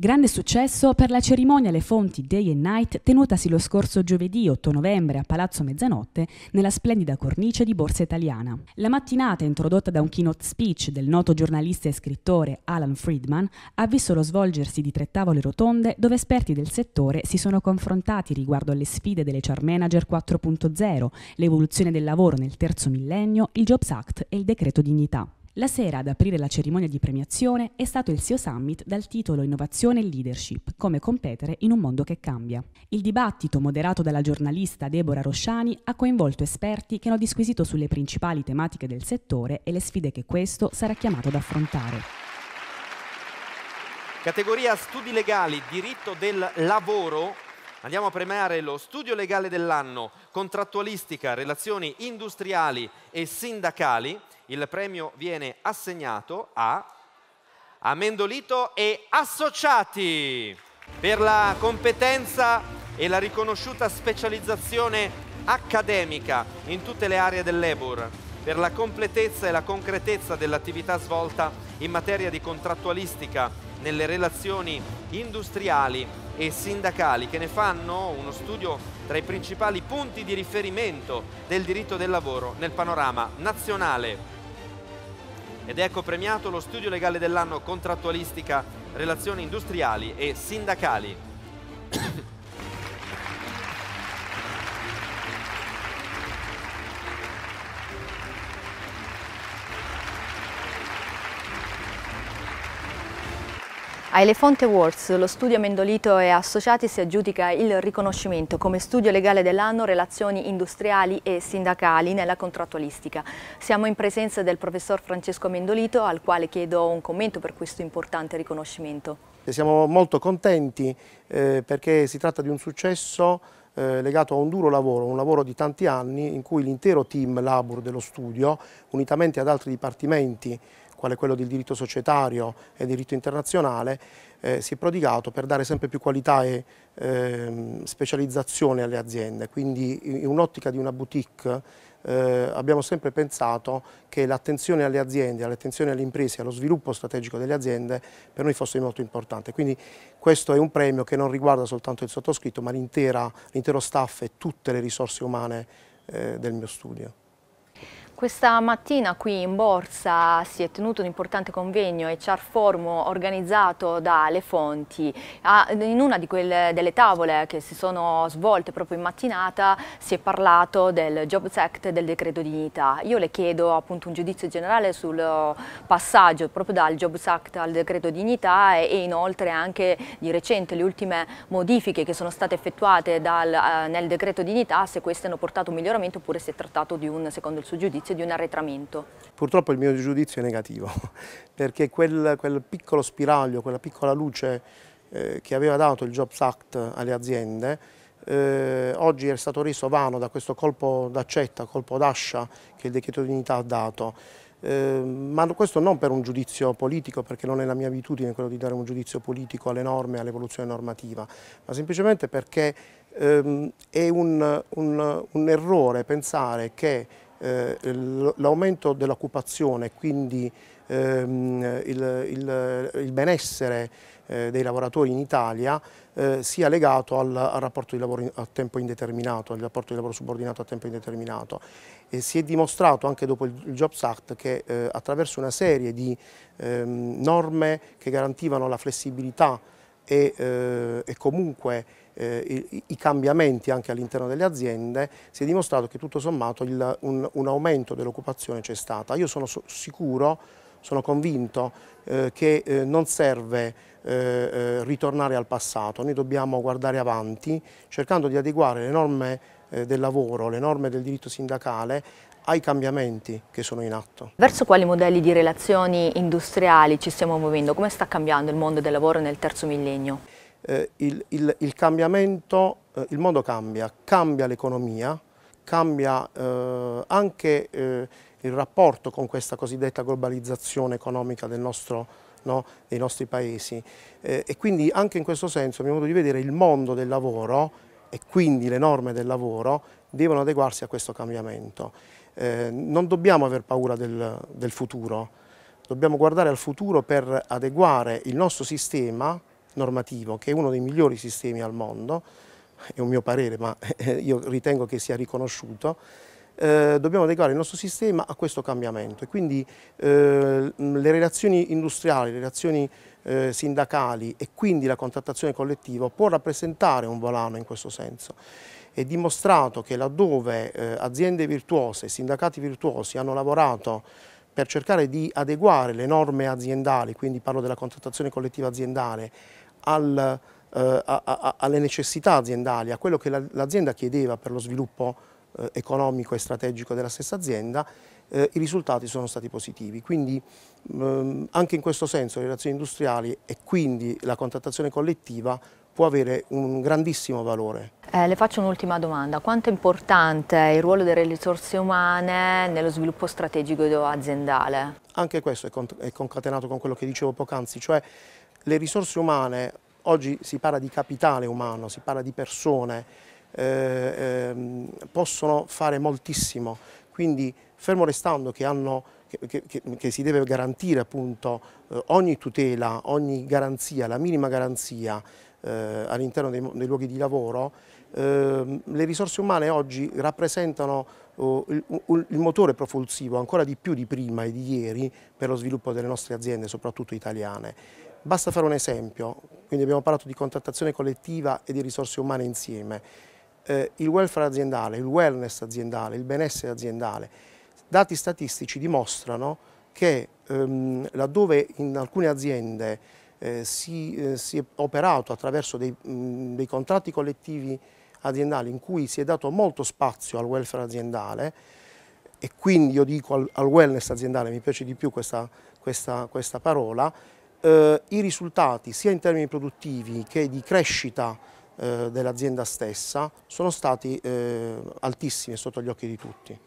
Grande successo per la cerimonia alle fonti Day and Night tenutasi lo scorso giovedì 8 novembre a Palazzo Mezzanotte nella splendida cornice di Borsa Italiana. La mattinata, introdotta da un keynote speech del noto giornalista e scrittore Alan Friedman, ha visto lo svolgersi di tre tavole rotonde dove esperti del settore si sono confrontati riguardo alle sfide delle Char Manager 4.0, l'evoluzione del lavoro nel terzo millennio, il Jobs Act e il decreto dignità. La sera ad aprire la cerimonia di premiazione è stato il SEO Summit dal titolo Innovazione e Leadership, come competere in un mondo che cambia. Il dibattito, moderato dalla giornalista Deborah Rosciani, ha coinvolto esperti che hanno disquisito sulle principali tematiche del settore e le sfide che questo sarà chiamato ad affrontare. Categoria Studi legali, diritto del lavoro, Andiamo a premiare lo studio legale dell'anno, contrattualistica, relazioni industriali e sindacali. Il premio viene assegnato a Amendolito e Associati per la competenza e la riconosciuta specializzazione accademica in tutte le aree dell'EBUR, per la completezza e la concretezza dell'attività svolta in materia di contrattualistica nelle relazioni industriali e sindacali che ne fanno uno studio tra i principali punti di riferimento del diritto del lavoro nel panorama nazionale. Ed ecco premiato lo studio legale dell'anno contrattualistica, relazioni industriali e sindacali. A Elefonte Awards lo studio Mendolito e Associati si aggiudica il riconoscimento come studio legale dell'anno relazioni industriali e sindacali nella contrattualistica. Siamo in presenza del professor Francesco Mendolito al quale chiedo un commento per questo importante riconoscimento. Siamo molto contenti eh, perché si tratta di un successo eh, legato a un duro lavoro, un lavoro di tanti anni in cui l'intero team Labor dello studio, unitamente ad altri dipartimenti quale quello del diritto societario e diritto internazionale, eh, si è prodigato per dare sempre più qualità e eh, specializzazione alle aziende. Quindi in un'ottica di una boutique eh, abbiamo sempre pensato che l'attenzione alle aziende, all'attenzione alle imprese, allo sviluppo strategico delle aziende per noi fosse molto importante. Quindi questo è un premio che non riguarda soltanto il sottoscritto ma l'intero staff e tutte le risorse umane eh, del mio studio. Questa mattina qui in Borsa si è tenuto un importante convegno HR Forum organizzato da Le Fonti. In una quelle, delle tavole che si sono svolte proprio in mattinata si è parlato del Jobs Act e del decreto dignità. Io le chiedo appunto un giudizio generale sul passaggio proprio dal Jobs Act al decreto dignità e, e inoltre anche di recente le ultime modifiche che sono state effettuate dal, eh, nel decreto dignità, se queste hanno portato un miglioramento oppure si è trattato di un, secondo il suo giudizio, spazio di un arretramento? Purtroppo il mio giudizio è negativo, perché quel, quel piccolo spiraglio, quella piccola luce eh, che aveva dato il Jobs Act alle aziende, eh, oggi è stato reso vano da questo colpo d'accetta, colpo d'ascia che il decreto di unità ha dato. Eh, ma questo non per un giudizio politico, perché non è la mia abitudine quello di dare un giudizio politico alle norme, all'evoluzione normativa, ma semplicemente perché ehm, è un, un, un errore pensare che eh, l'aumento dell'occupazione, quindi ehm, il, il, il, benessere eh, dei lavoratori in Italia eh, sia legato al, al, rapporto di lavoro a tempo indeterminato, al rapporto di lavoro subordinato a tempo indeterminato. E si è dimostrato anche dopo il, il Jobs Act che eh, attraverso una serie di ehm, norme che garantivano la flessibilità e, eh, e comunque eh, i, i, cambiamenti anche all'interno delle aziende, si è dimostrato che tutto sommato il, un, un, aumento dell'occupazione c'è stata. Io sono so sicuro sono convinto eh, che eh, non serve eh, eh, ritornare al passato, noi dobbiamo guardare avanti cercando di adeguare le norme eh, del lavoro, le norme del diritto sindacale ai cambiamenti che sono in atto. Verso quali modelli di relazioni industriali ci stiamo muovendo? Come sta cambiando il mondo del lavoro nel terzo millennio? Eh, il, il, il, cambiamento, il mondo cambia, cambia l'economia, cambia anche il rapporto con questa cosiddetta globalizzazione economica del nostro No, dei nostri paesi eh, e quindi anche in questo senso, a mio modo di vedere, il mondo del lavoro e quindi le norme del lavoro devono adeguarsi a questo cambiamento. Eh, non dobbiamo aver paura del, del, futuro, dobbiamo guardare al futuro per adeguare il nostro sistema normativo, che è uno dei migliori sistemi al mondo, è un mio parere ma io ritengo che sia riconosciuto, eh, dobbiamo adeguare il nostro sistema a questo cambiamento e quindi eh, le relazioni industriali, le relazioni eh, sindacali e quindi la contrattazione collettiva può rappresentare un volano in questo senso. È dimostrato che laddove eh, aziende virtuose, sindacati virtuosi hanno lavorato per cercare di adeguare le norme aziendali, quindi parlo della contrattazione collettiva aziendale, al, eh, a, a, alle necessità aziendali, a quello che l'azienda chiedeva per lo sviluppo eh, economico e strategico della stessa azienda, eh, i risultati sono stati positivi. Quindi ehm, anche in questo senso le relazioni industriali e quindi la contrattazione collettiva può avere un grandissimo valore. Eh, le faccio un'ultima domanda, quanto è importante il ruolo delle risorse umane nello sviluppo strategico aziendale? Anche questo è, con è concatenato con quello che dicevo poc'anzi, cioè le risorse umane, oggi si parla di capitale umano, si parla di persone, eh, ehm, possono fare moltissimo, quindi fermo restando che, hanno, che, che, che si deve garantire appunto, eh, ogni tutela, ogni garanzia, la minima garanzia eh, all'interno dei, dei, luoghi di lavoro, ehm, le risorse umane oggi rappresentano oh, il, il, motore propulsivo ancora di più di prima e di ieri per lo sviluppo delle nostre aziende, soprattutto italiane. Basta fare un esempio, quindi abbiamo parlato di contrattazione collettiva e di risorse umane insieme eh, il welfare aziendale, il wellness aziendale, il benessere aziendale. Dati statistici dimostrano che ehm, laddove in alcune aziende eh, si, eh, si, è operato attraverso dei, mh, dei contratti collettivi aziendali in cui si è dato molto spazio al welfare aziendale, e quindi io dico al, al, wellness aziendale, mi piace di più questa, questa, questa parola, eh, i risultati sia in termini produttivi che di crescita eh, dell'azienda stessa sono stati eh, altissimi sotto gli occhi di tutti.